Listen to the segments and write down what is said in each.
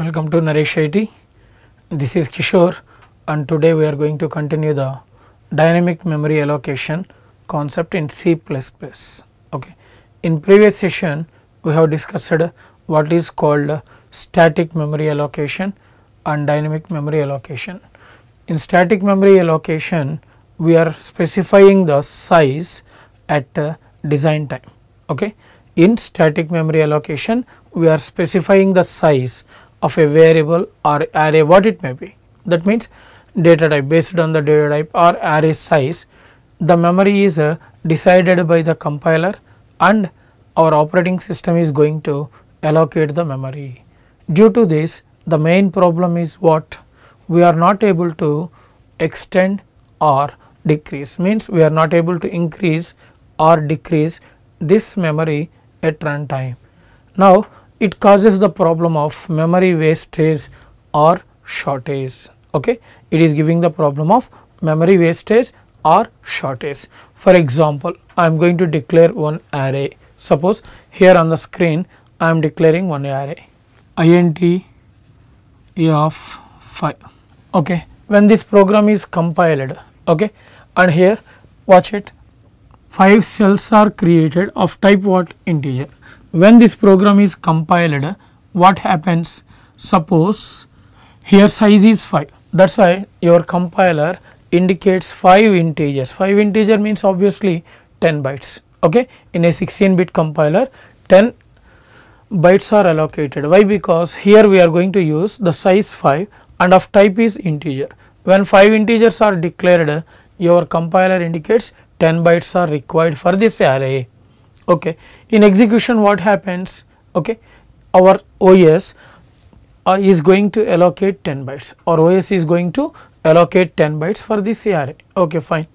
Welcome to Naresh IT. This is Kishore and today we are going to continue the dynamic memory allocation concept in C++. Okay. In previous session we have discussed what is called static memory allocation and dynamic memory allocation. In static memory allocation we are specifying the size at design time. Okay. In static memory allocation we are specifying the size of a variable or array what it may be that means data type based on the data type or array size the memory is uh, decided by the compiler and our operating system is going to allocate the memory. Due to this the main problem is what we are not able to extend or decrease means we are not able to increase or decrease this memory at runtime. Now it causes the problem of memory wastage or shortage okay it is giving the problem of memory wastage or shortage for example i am going to declare one array suppose here on the screen i am declaring one array int a of 5 okay when this program is compiled okay and here watch it 5 cells are created of type what integer when this program is compiled what happens suppose here size is 5 that is why your compiler indicates 5 integers 5 integer means obviously 10 bytes okay in a 16 bit compiler 10 bytes are allocated why because here we are going to use the size 5 and of type is integer when 5 integers are declared your compiler indicates 10 bytes are required for this array okay in execution what happens okay our os uh, is going to allocate 10 bytes or os is going to allocate 10 bytes for this array okay fine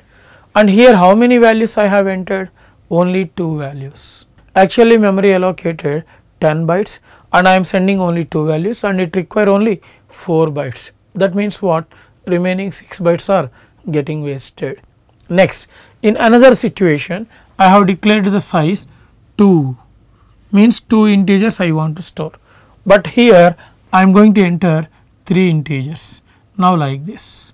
and here how many values i have entered only two values actually memory allocated 10 bytes and i am sending only two values and it require only 4 bytes that means what remaining 6 bytes are getting wasted next in another situation I have declared the size 2 means 2 integers I want to store, but here I am going to enter 3 integers now like this.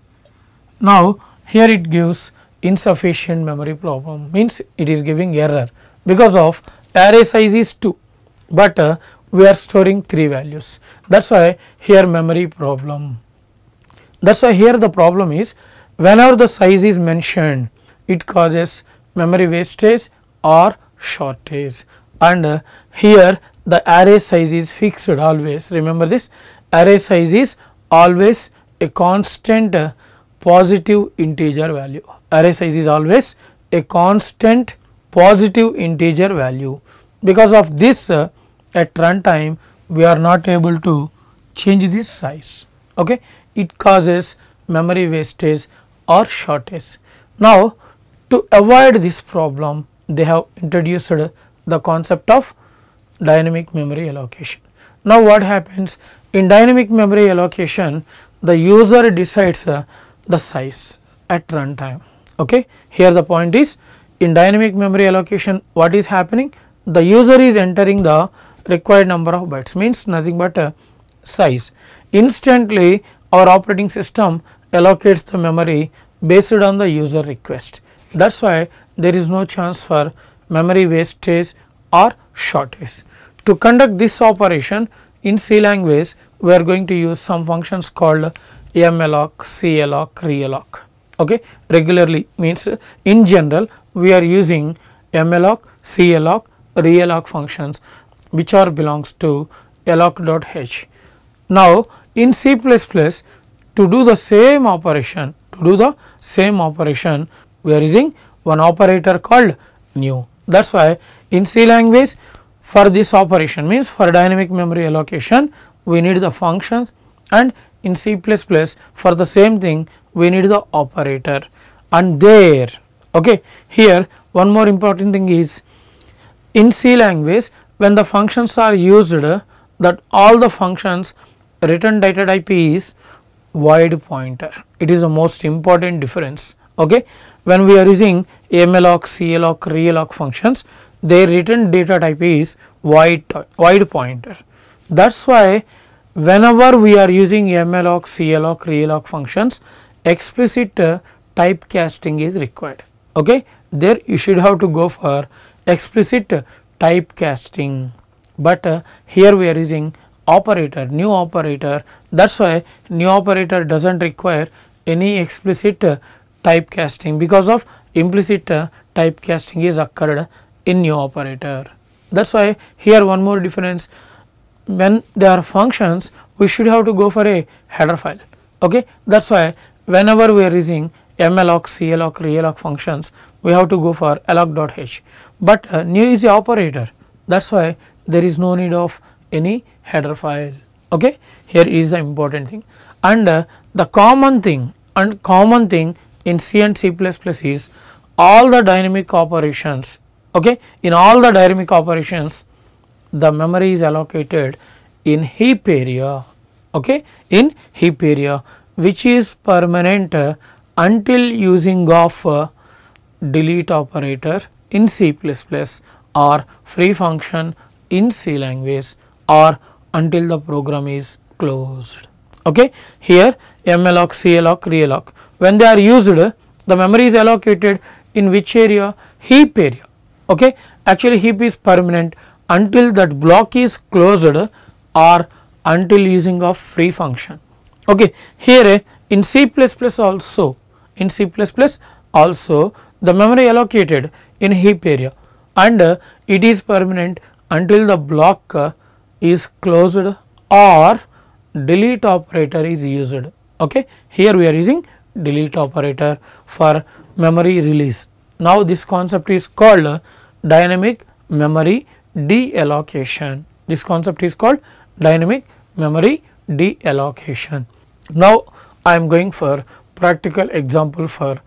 Now, here it gives insufficient memory problem means it is giving error because of array size is 2, but uh, we are storing 3 values that is why here memory problem. That is why here the problem is whenever the size is mentioned it causes memory wastage or shortage and uh, here the array size is fixed always remember this array size is always a constant uh, positive integer value array size is always a constant positive integer value because of this uh, at runtime we are not able to change this size okay it causes memory wastage or shortage now to avoid this problem, they have introduced the concept of dynamic memory allocation. Now, what happens in dynamic memory allocation, the user decides uh, the size at runtime. Okay. Here the point is in dynamic memory allocation, what is happening? The user is entering the required number of bytes means nothing but uh, size. Instantly, our operating system allocates the memory based on the user request. That is why there is no chance for memory wastage or shortage. To conduct this operation in C language, we are going to use some functions called malloc, CLOC, realloc. Okay. Regularly means in general, we are using malloc, CLOC, realloc functions which are belongs to alloc.h. Now, in C++ to do the same operation, to do the same operation, we are using one operator called new. That is why in C language for this operation means for dynamic memory allocation we need the functions and in C++ for the same thing we need the operator and there okay here one more important thing is in C language when the functions are used that all the functions written data type is void pointer it is the most important difference okay. When we are using AMLOC, CLOC, ReLOC functions, their written data type is void, void pointer. That is why whenever we are using MLOC, CLOC, ReLOC functions, explicit uh, typecasting is required. Okay, there you should have to go for explicit type uh, typecasting, but uh, here we are using operator, new operator. That's why new operator doesn't require any explicit uh, typecasting because of implicit uh, typecasting is occurred in new operator. That is why here one more difference when there are functions we should have to go for a header file okay that is why whenever we are using malloc, cloc, realloc functions we have to go for alloc.h but uh, new is the operator that is why there is no need of any header file okay here is the important thing and uh, the common thing and common thing in C and C++ is all the dynamic operations okay in all the dynamic operations the memory is allocated in heap area okay in heap area which is permanent uh, until using of uh, delete operator in C++ or free function in C language or until the program is closed okay here malloc, cloc realloc when they are used the memory is allocated in which area heap area okay actually heap is permanent until that block is closed or until using of free function okay here in c++ also in c++ also the memory allocated in heap area and it is permanent until the block is closed or delete operator is used okay here we are using delete operator for memory release. Now this concept is called dynamic memory deallocation. This concept is called dynamic memory deallocation. Now I am going for practical example for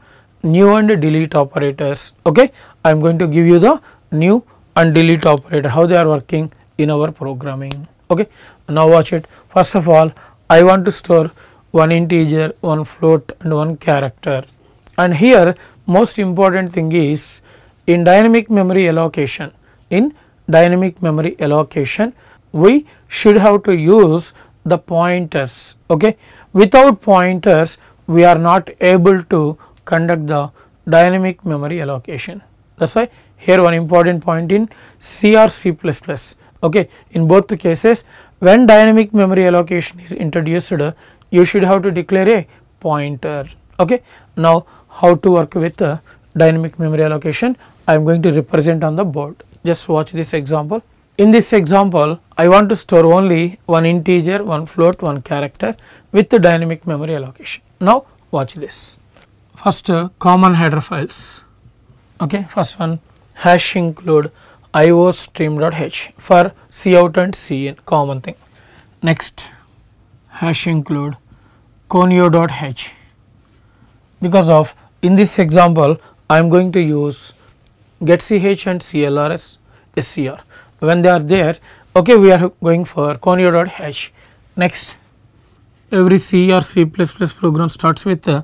new and delete operators. Okay, I am going to give you the new and delete operator how they are working in our programming. Okay, now watch it. First of all, I want to store one integer, one float and one character. And here most important thing is in dynamic memory allocation, in dynamic memory allocation we should have to use the pointers okay. Without pointers we are not able to conduct the dynamic memory allocation. That is why here one important point in C or C++ okay. In both the cases when dynamic memory allocation is introduced you should have to declare a pointer okay now how to work with uh, dynamic memory allocation i am going to represent on the board just watch this example in this example i want to store only one integer one float one character with the dynamic memory allocation now watch this first uh, common header files okay first one hash include iostream.h for cout and cn common thing next hash include conio.h because of in this example I am going to use getch and clrs scr when they are there okay we are going for conio.h next every c or c++ program starts with the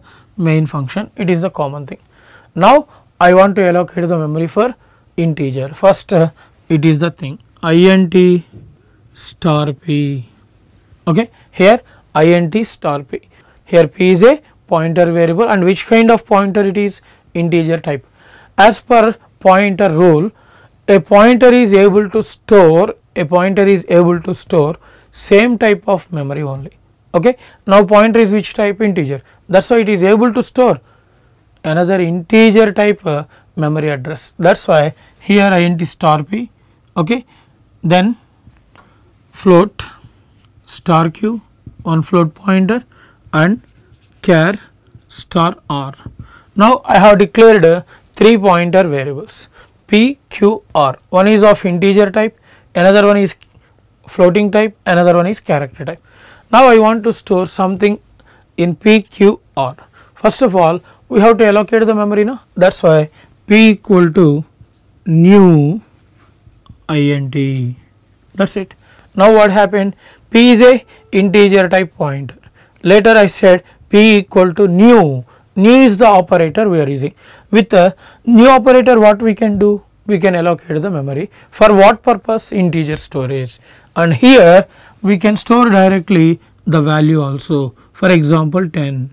main function it is the common thing now i want to allocate the memory for integer first uh, it is the thing int star p okay here int star p. Here p is a pointer variable and which kind of pointer it is integer type. As per pointer rule a pointer is able to store a pointer is able to store same type of memory only okay now pointer is which type integer that's why it is able to store another integer type uh, memory address that's why here int star p okay then float star q one float pointer and char star r. Now I have declared three pointer variables p, q, r. One is of integer type, another one is floating type, another one is character type. Now I want to store something in p, q, r. First of all, we have to allocate the memory now. That's why p equal to new int. That's it. Now what happened? p is a integer type pointer. Later I said p equal to new, new is the operator we are using. With the new operator what we can do? We can allocate the memory for what purpose? Integer storage and here we can store directly the value also for example 10.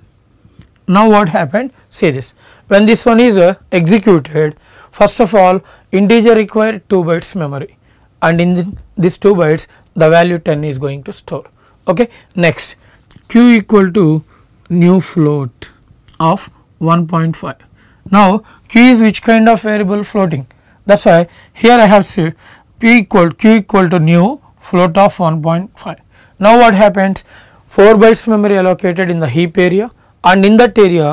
Now what happened? Say this when this one is uh, executed first of all integer require 2 bytes memory and in this 2 bytes the value 10 is going to store okay next q equal to new float of 1.5 now q is which kind of variable floating that is why here I have said p equal q equal to new float of 1.5 now what happens 4 bytes memory allocated in the heap area and in that area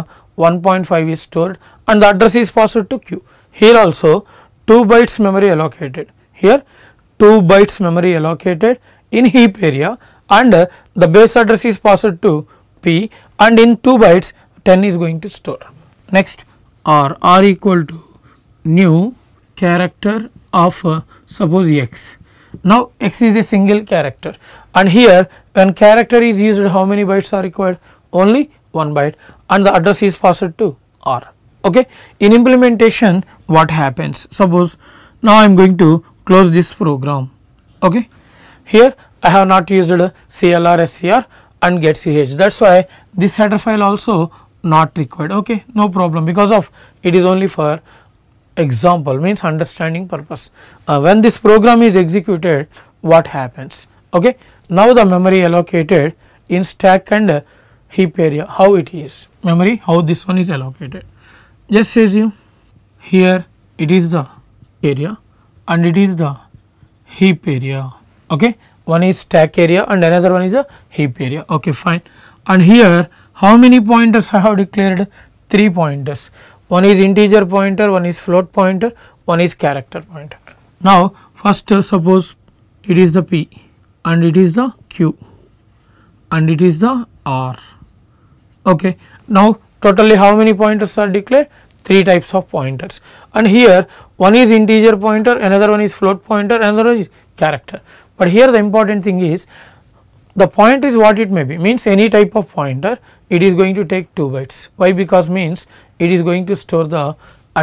1.5 is stored and the address is passed to q here also 2 bytes memory allocated here 2 bytes memory allocated in heap area and the base address is passed to P and in 2 bytes 10 is going to store. Next R, R equal to new character of uh, suppose X. Now X is a single character and here when character is used how many bytes are required? Only 1 byte and the address is passed to R. Okay. In implementation what happens? Suppose now I am going to close this program okay. Here I have not used CLR SCR and get CH that is why this header file also not required okay no problem because of it is only for example means understanding purpose. Uh, when this program is executed what happens okay. Now the memory allocated in stack and heap area how it is memory how this one is allocated just says you here it is the area and it is the heap area okay one is stack area and another one is a heap area okay fine and here how many pointers I have declared three pointers one is integer pointer one is float pointer one is character pointer now first uh, suppose it is the p and it is the q and it is the r okay now totally how many pointers are declared three types of pointers and here one is integer pointer another one is float pointer another is character but here the important thing is the pointer is what it may be means any type of pointer it is going to take 2 bytes why because means it is going to store the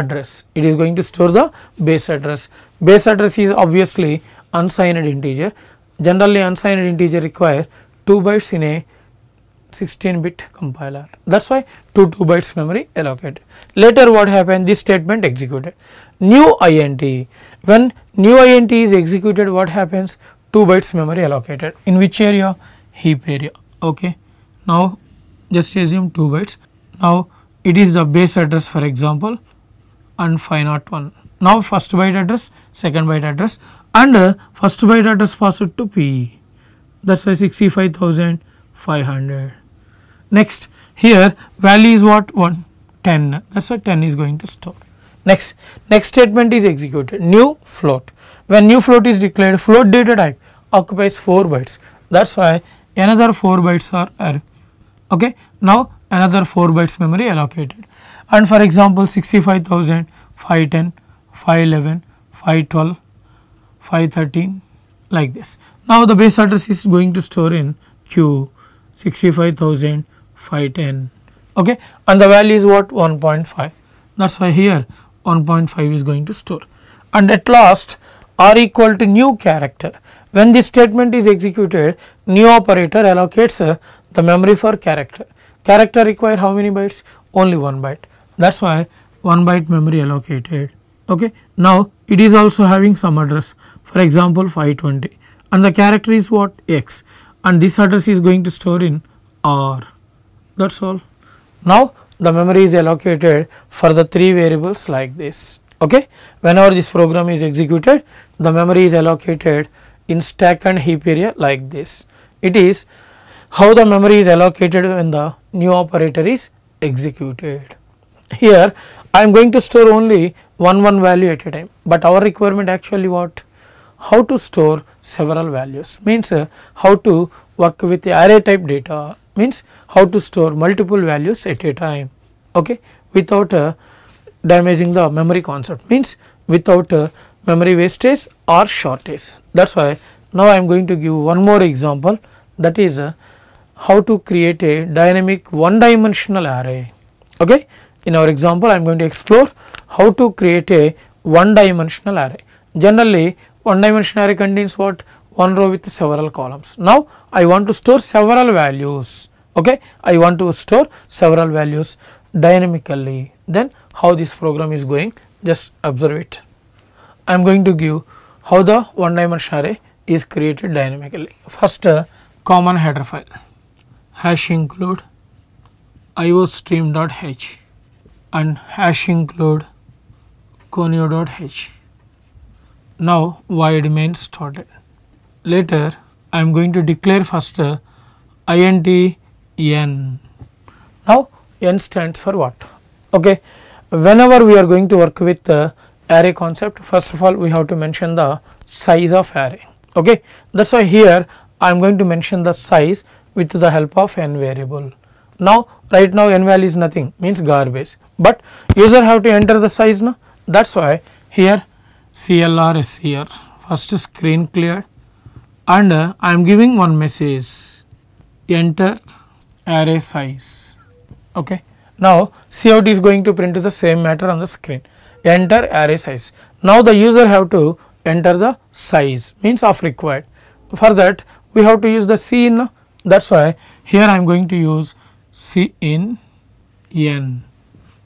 address it is going to store the base address base address is obviously unsigned integer generally unsigned integer require 2 bytes in a 16 bit compiler that is why 2 2 bytes memory allocated. Later what happened this statement executed new INT when new INT is executed what happens 2 bytes memory allocated in which area heap area ok. Now just assume 2 bytes now it is the base address for example and 501 now first byte address second byte address and uh, first byte address passed to P that's why 65,500 Next here value is what 1 10 that is what 10 is going to store. Next next statement is executed new float when new float is declared float data type occupies 4 bytes that is why another 4 bytes are added. Okay. Now another 4 bytes memory allocated and for example 65000, 510, 511, 512, 513 like this. Now the base address is going to store in Q 65000 510 okay and the value is what 1.5 that is why here 1.5 is going to store and at last r equal to new character when this statement is executed new operator allocates uh, the memory for character character require how many bytes only 1 byte that is why 1 byte memory allocated okay now it is also having some address for example 520 and the character is what x and this address is going to store in r that is all. Now, the memory is allocated for the three variables like this. Okay. Whenever this program is executed, the memory is allocated in stack and heap area like this. It is how the memory is allocated when the new operator is executed. Here I am going to store only one one value at a time, but our requirement actually what? How to store several values means uh, how to work with the array type data means how to store multiple values at a time okay without uh, damaging the memory concept means without uh, memory wastage or shortage that is why now I am going to give one more example that is uh, how to create a dynamic one dimensional array okay in our example I am going to explore how to create a one dimensional array generally one dimensional array contains what one row with several columns. Now, I want to store several values okay I want to store several values dynamically then how this program is going just observe it. I am going to give how the one dimension array is created dynamically. First uh, common header file hash include iostream.h and hash include conio.h. Now void main started later I am going to declare first uh, int n. Now, n stands for what? Okay. Whenever we are going to work with uh, array concept, first of all we have to mention the size of array. Okay. That is why here I am going to mention the size with the help of n variable. Now, right now n value is nothing means garbage, but user have to enter the size now. That is why here CLR is here first screen cleared and uh, I am giving one message enter array size. Okay. Now, see how it is going to print the same matter on the screen enter array size. Now, the user have to enter the size means of required for that we have to use the c in that is why here I am going to use c in n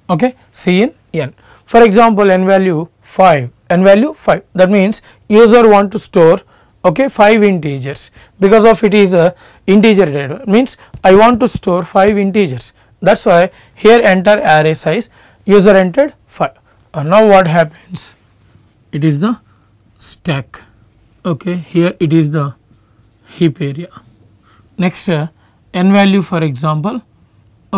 okay c in n for example n value 5 n value 5 that means user want to store okay 5 integers because of it is a integer data means I want to store 5 integers that is why here enter array size user entered 5 uh, now what happens it is the stack okay here it is the heap area next uh, n value for example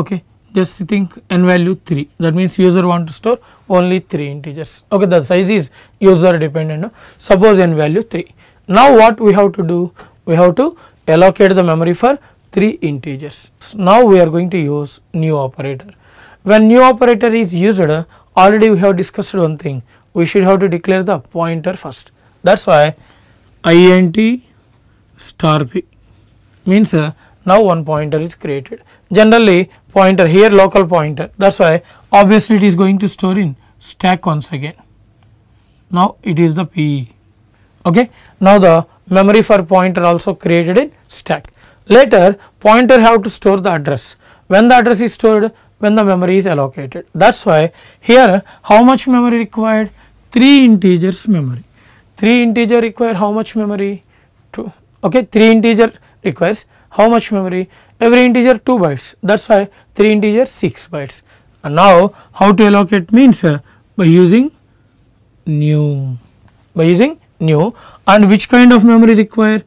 okay just think n value 3 that means user want to store only 3 integers okay the size is user dependent suppose n value 3 now what we have to do? We have to allocate the memory for 3 integers. Now we are going to use new operator. When new operator is used, already we have discussed one thing. We should have to declare the pointer first. That is why int star p means uh, now one pointer is created. Generally pointer here local pointer that is why obviously it is going to store in stack once again. Now it is the PE okay. Now the memory for pointer also created in stack. Later pointer have to store the address. When the address is stored, when the memory is allocated. That is why here how much memory required? 3 integers memory. 3 integer require how much memory? 2. Okay, 3 integer requires how much memory? Every integer 2 bytes. That is why 3 integer 6 bytes. And now how to allocate means uh, by using new by using new and which kind of memory require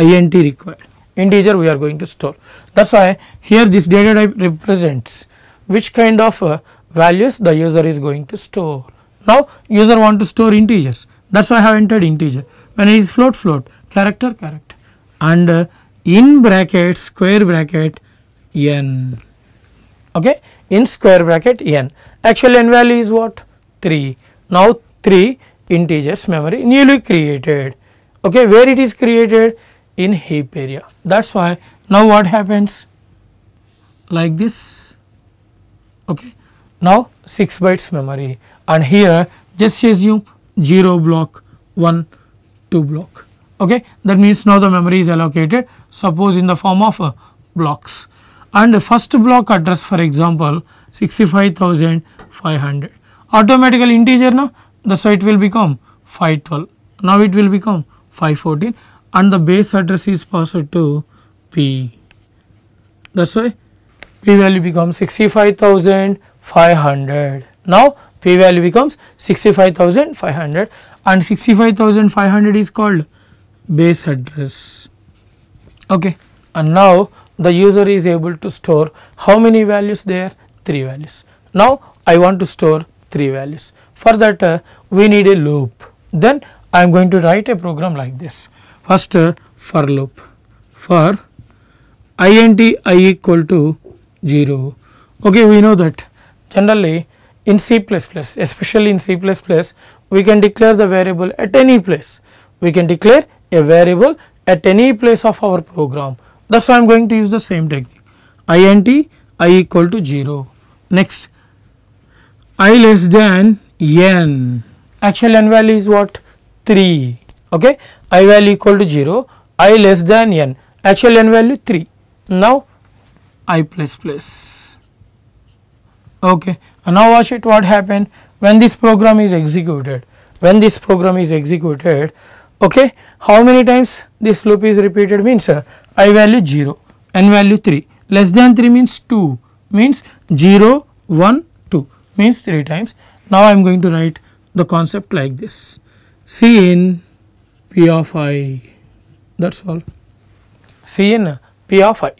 int require. integer we are going to store that's why here this data type represents which kind of uh, values the user is going to store now user want to store integers that's why i have entered integer when it is float float character character and uh, in bracket square bracket n okay in square bracket n actual n value is what 3 now 3 integers memory newly created okay where it is created in heap area that is why now what happens like this okay now 6 bytes memory and here just assume 0 block 1 2 block okay that means now the memory is allocated suppose in the form of uh, blocks and the first block address for example 65500 automatical integer now that's why it will become 512. Now it will become 514 and the base address is passed to P. That's why P value becomes 65,500. Now P value becomes 65,500 and 65,500 is called base address. Okay. And now the user is able to store how many values there? 3 values. Now I want to store 3 values for that uh, we need a loop then I am going to write a program like this first uh, for loop for int i equal to 0 okay we know that generally in C++ especially in C++ we can declare the variable at any place we can declare a variable at any place of our program that is why I am going to use the same technique int i equal to 0 next i less than n actual n value is what 3 okay i value equal to 0 i less than n actual n value 3 now i plus plus okay and now watch it what happened when this program is executed when this program is executed okay how many times this loop is repeated means uh, i value 0 n value 3 less than 3 means 2 means 0 1 2 means 3 times now, I am going to write the concept like this C in P of i that is all C in P of i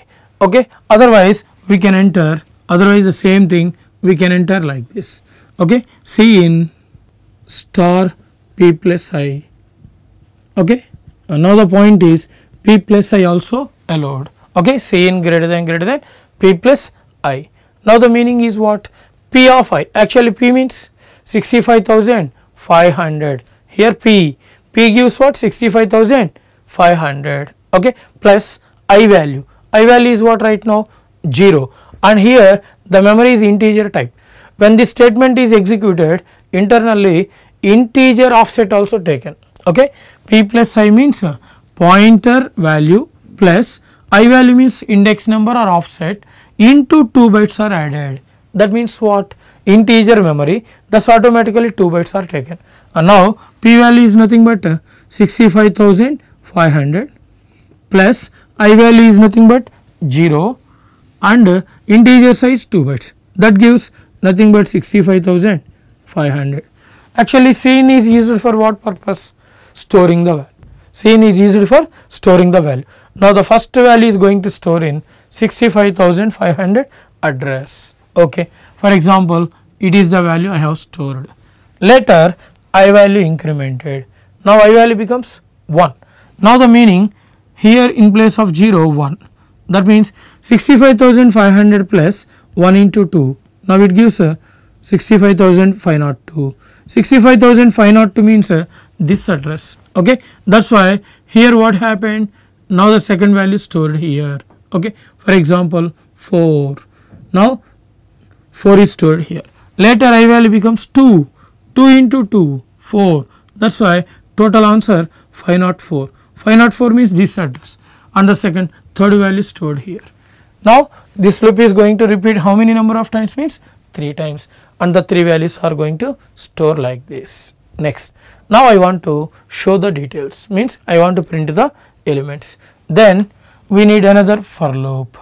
okay. Otherwise, we can enter otherwise the same thing we can enter like this okay. C in star P plus i okay. Uh, now, the point is P plus i also allowed okay C in greater than greater than P plus i. Now, the meaning is what P of i actually P means 65,500. Here P, P gives what 65,500 okay plus I value, I value is what right now 0 and here the memory is integer type. When this statement is executed internally integer offset also taken okay P plus I means uh, pointer value plus I value means index number or offset into 2 bytes are added that means what integer memory thus automatically 2 bytes are taken and now p value is nothing but uh, 65500 plus i value is nothing but 0 and uh, integer size 2 bytes that gives nothing but 65500 actually sin is used for what purpose storing the value sin is used for storing the value now the first value is going to store in 65500 address okay for example it is the value I have stored. Later I value incremented, now I value becomes 1. Now the meaning here in place of 0 1 that means 65,500 plus 1 into 2 now it gives a 65,502. 65,502 means uh, this address okay that's why here what happened now the second value stored here okay for example 4 now 4 is stored here Later I value becomes 2, 2 into 2, 4. That is why total answer 504. 504 means this address and the second third value stored here. Now this loop is going to repeat how many number of times means 3 times and the 3 values are going to store like this. Next, now I want to show the details means I want to print the elements. Then we need another for loop.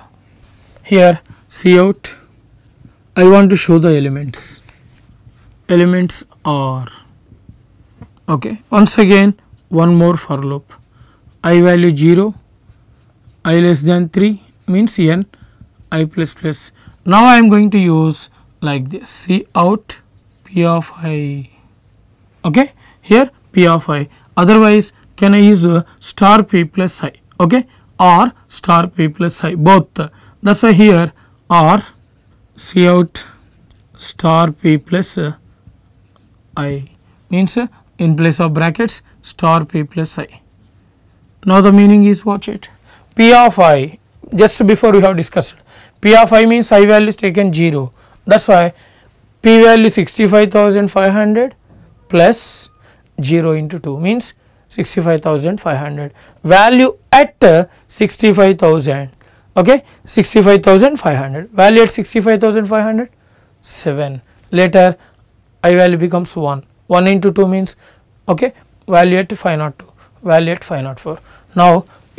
Here see out I want to show the elements elements are okay once again one more for loop i value 0 i less than 3 means n i plus plus now i am going to use like this c out p of i okay here p of i otherwise can i use uh, star p plus i okay or star p plus i both that's why here r C out star P plus uh, I means uh, in place of brackets star P plus I. Now, the meaning is watch it P of I just before we have discussed P of I means I value is taken 0 that is why P value 65,500 plus 0 into 2 means 65,500 value at 65,000 okay 65500 value at 65500 7 later i value becomes 1 1 into 2 means okay value at 502 value at 504 now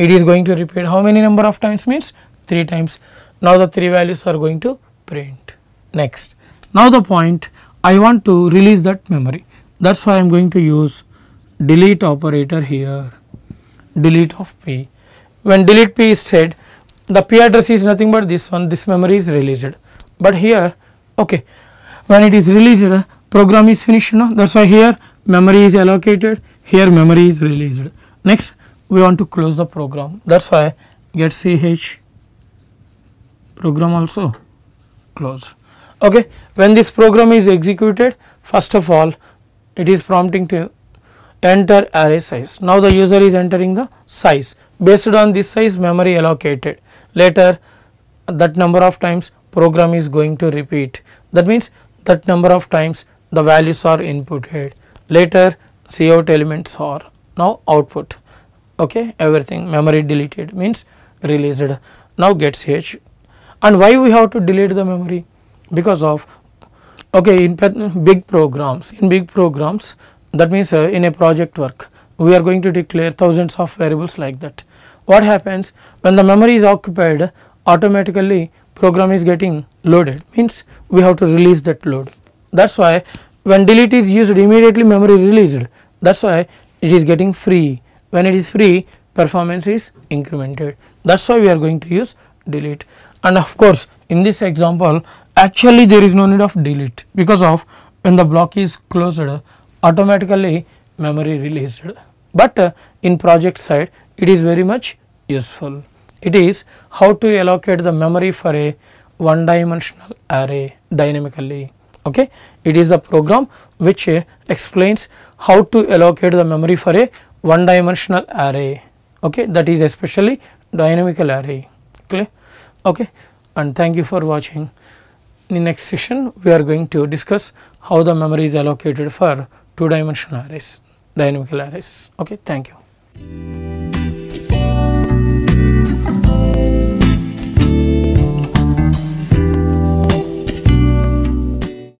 it is going to repeat how many number of times means 3 times now the 3 values are going to print next now the point i want to release that memory that's why i'm going to use delete operator here delete of p when delete p is said the p address is nothing but this one this memory is released but here okay when it is released program is finished no that's why here memory is allocated here memory is released next we want to close the program that's why get ch program also closed okay when this program is executed first of all it is prompting to enter array size now the user is entering the size based on this size memory allocated later that number of times program is going to repeat that means that number of times the values are inputted later cout elements are now output okay everything memory deleted means released now gets h and why we have to delete the memory because of okay in big programs in big programs that means uh, in a project work we are going to declare thousands of variables like that what happens when the memory is occupied automatically program is getting loaded means we have to release that load that is why when delete is used immediately memory released that is why it is getting free when it is free performance is incremented that is why we are going to use delete and of course in this example actually there is no need of delete because of when the block is closed automatically memory released but uh, in project side it is very much useful. It is how to allocate the memory for a one dimensional array dynamically. Okay. It is a program which uh, explains how to allocate the memory for a one dimensional array. Okay. That is especially dynamical array. Okay. okay. And thank you for watching. In the next session, we are going to discuss how the memory is allocated for two dimensional arrays, dynamical arrays. Okay. Thank you.